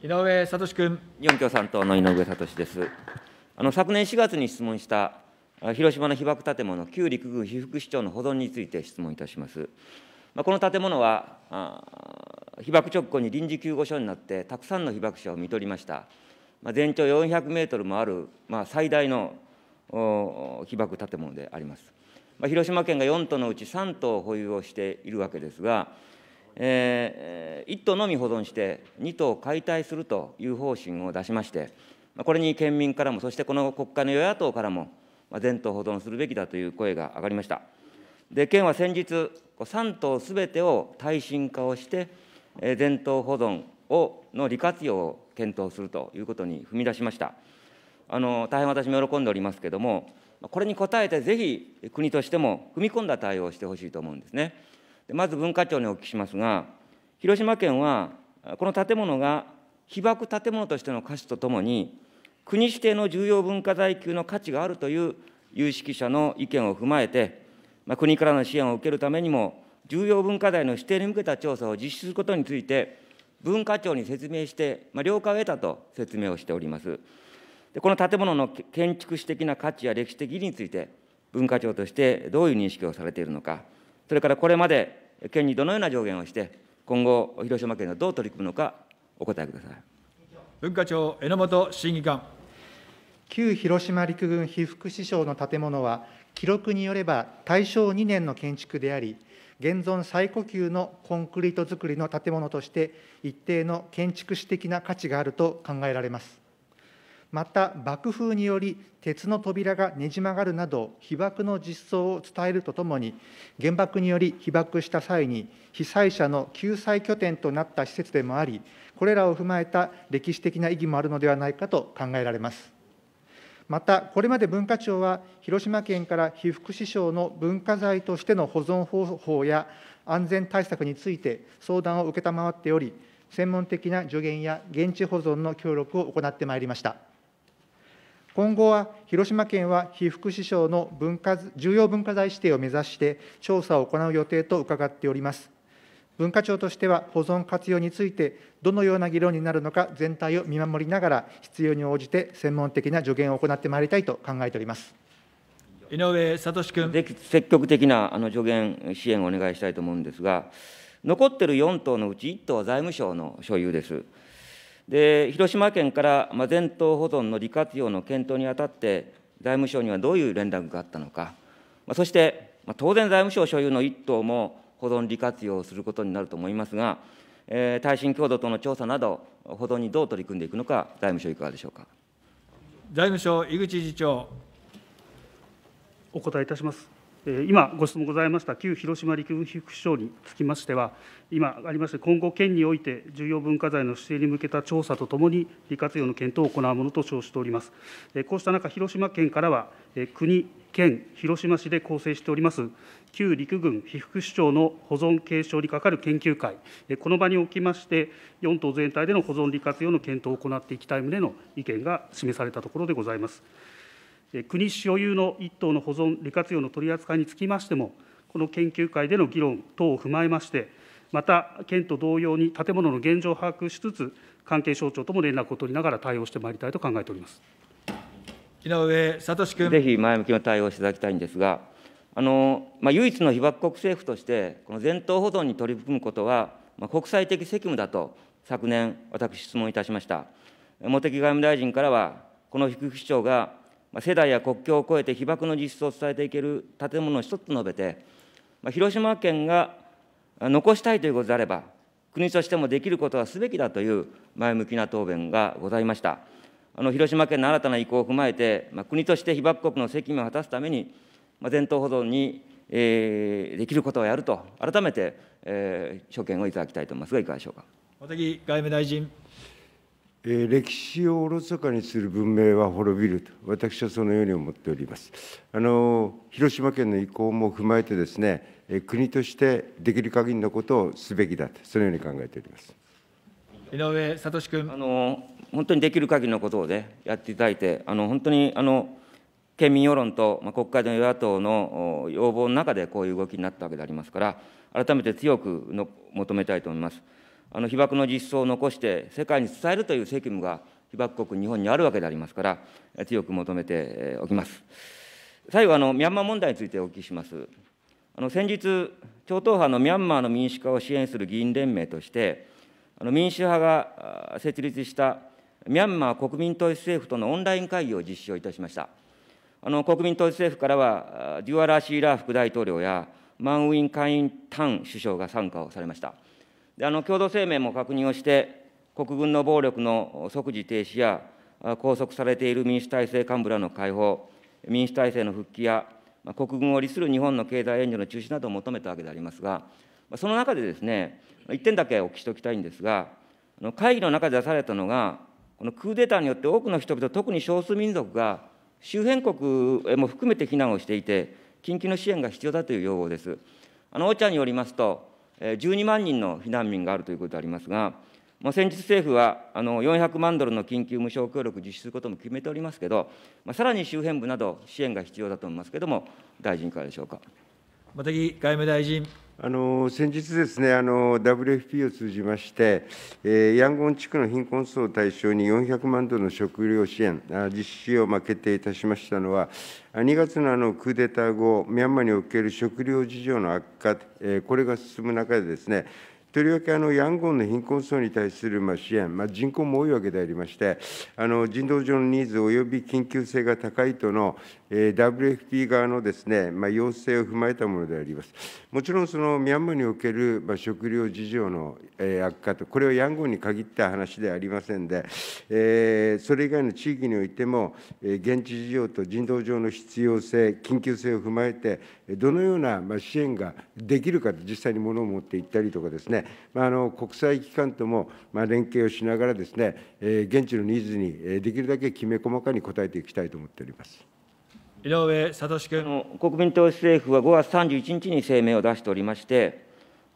井上聡君。日本共産党の井上聡です。あの昨年4月に質問した広島の被爆建物、旧陸軍被服市長の保存について質問いたします。まあ、この建物は被爆直後に臨時救護所になって、たくさんの被爆者をみ取りました。まあ、全長400メートルもある、まあ、最大の被爆建物であります。まあ、広島県が4棟のうち3棟を保有をしているわけですが、えー、1頭のみ保存して2頭解体するという方針を出しましてこれに県民からもそしてこの国会の与野党からも全頭保存するべきだという声が上がりましたで県は先日3頭すべてを耐震化をして全頭保存をの利活用を検討するということに踏み出しましたあの大変私も喜んでおりますけれどもこれに応えてぜひ国としても踏み込んだ対応をしてほしいと思うんですね。まず文化庁にお聞きしますが、広島県は、この建物が被爆建物としての価値とともに、国指定の重要文化財級の価値があるという有識者の意見を踏まえて、まあ、国からの支援を受けるためにも、重要文化財の指定に向けた調査を実施することについて、文化庁に説明して、まあ、了解を得たと説明をしております。でこの建物の建築史的な価値や歴史的意義について、文化庁としてどういう認識をされているのか。それからこれまで県にどのような上限をして、今後、広島県がどう取り組むのか、お答えください。文化庁榎本審議官。旧広島陸軍被服支障の建物は、記録によれば大正2年の建築であり、現存最古級のコンクリート造りの建物として、一定の建築史的な価値があると考えられます。また爆風により鉄の扉がねじ曲がるなど被爆の実相を伝えるとともに原爆により被爆した際に被災者の救済拠点となった施設でもありこれらを踏まえた歴史的な意義もあるのではないかと考えられます。また、これまで文化庁は、広島県から被福支障の文化財としての保存方法や安全対策について相談を承っており、専門的な助言や現地保存の協力を行ってまいりました。今後は広島県は被福祉省の文化重要文化財指定を目指して調査を行う予定と伺っております。文化庁としては保存活用について、どのような議論になるのか全体を見守りながら、必要に応じて専門的な助言を行ってまいりたいと考えております。井上聡君。積極的なあの助言、支援をお願いしたいと思うんですが、残っている4棟のうち1棟は財務省の所有です。で広島県から全島保存の利活用の検討にあたって、財務省にはどういう連絡があったのか、そして当然、財務省所有の1頭も保存利活用することになると思いますが、えー、耐震強度との調査など、保存にどう取り組んでいくのか、財務省、いかがでしょうか。財務省、井口次長。お答えいたします。今、ご質問ございました旧広島陸軍被服廠につきましては、今ありまして、今後、県において重要文化財の指定に向けた調査とともに、利活用の検討を行うものと称しております。こうした中、広島県からは、国、県、広島市で構成しております、旧陸軍被服市長の保存継承に係る研究会、この場におきまして、4党全体での保存利活用の検討を行っていきたい旨の意見が示されたところでございます。国所有の1棟の保存、利活用の取り扱いにつきましても、この研究会での議論等を踏まえまして、また、県と同様に建物の現状を把握しつつ、関係省庁とも連絡を取りながら対応してまいりたいと考えております井上聡君。ぜひ前向きの対応していただきたいんですが、あのまあ、唯一の被爆国政府として、この全島保存に取り組むことは、まあ、国際的責務だと、昨年、私、質問いたしました。茂木外務大臣からは、この副市長が世代や国境を越えて被爆の実相を伝えていける建物を一つ述べて、広島県が残したいということであれば、国としてもできることはすべきだという前向きな答弁がございました。あの広島県の新たな意向を踏まえて、国として被爆国の責務を果たすために、全あ、保存に、できることをやると、改めて、所見をいただきたいと思いますが、いかがでしょうか。茂木外務大臣。歴史をおろそかにする文明は滅びると、私はそのように思っております。あの広島県の意向も踏まえてですね、国としてできる限りのことをすべきだと、そのように考えております。井上聡君あの本当にできる限りのことを、ね、やっていただいて、あの本当にあの県民世論と、まあ、国会の与野党の要望の中でこういう動きになったわけでありますから、改めて強くの求めたいと思います。あの被爆の実相を残して世界に伝えるという責務が被爆国、日本にあるわけでありますから、強く求めておきます。最後あの、ミャンマー問題についてお聞きします。あの先日、超党派のミャンマーの民主化を支援する議員連盟として、あの民主派が設立したミャンマー国民統一政府とのオンライン会議を実施をいたしました。あの国民統一政府からは、デュアラ・シーラー副大統領や、マンウィン・カイン・タン首相が参加をされました。あの共同声明も確認をして、国軍の暴力の即時停止や、拘束されている民主体制幹部らの解放、民主体制の復帰や、国軍を利する日本の経済援助の中止などを求めたわけでありますが、その中でですね、1点だけお聞きしておきたいんですが、会議の中で出されたのが、このクーデターによって多くの人々、特に少数民族が周辺国も含めて避難をしていて、緊急の支援が必要だという要望です。あの、おによりますと、12万人の避難民があるということでありますが、まあ、先日政府はあの400万ドルの緊急無償協力実施することも決めておりますけど、まあ、さらに周辺部など支援が必要だと思いますけれども、大臣いかがでしょうか。茂木外務大臣。あの先日ですね、WFP を通じまして、えー、ヤンゴン地区の貧困層を対象に400万ドルの食料支援、実施を決定いたしましたのは、2月のあのクーデター後、ミャンマーにおける食料事情の悪化、えー、これが進む中でですね、とりわけあのヤンゴンの貧困層に対する支援、まあ、人口も多いわけでありまして、あの人道上のニーズ及び緊急性が高いとの WFP 側のですね、まあ、要請を踏まえたものであります。もちろん、そのミャンマーにおける、まあ、食料事情の、え悪化と、これはヤンゴンに限った話ではありませんで、えそれ以外の地域においても、え現地事情と人道上の必要性、緊急性を踏まえて、どのような、まあ、支援ができるかと、実際にものを持っていったりとかですね、まあ、あの国際機関とも、まあ、連携をしながらですね、え現地のニーズに、えできるだけきめ細かに応えていきたいと思っております。井上聡君。国民党政府は5月31日に声明を出しておりまして、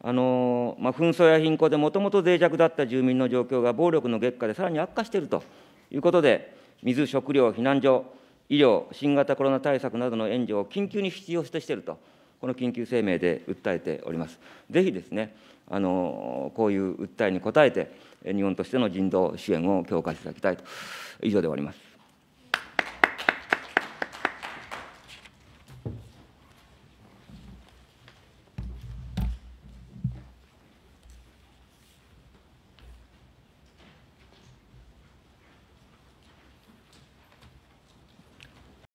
あのまあ、紛争や貧困でもともと脆弱だった住民の状況が暴力の激化でさらに悪化しているということで、水、食料、避難所、医療、新型コロナ対策などの援助を緊急に必要としていると、この緊急声明で訴えております。ぜひですね、あのこういう訴えに応えて、日本としての人道支援を強化していただきたいと、以上で終わります。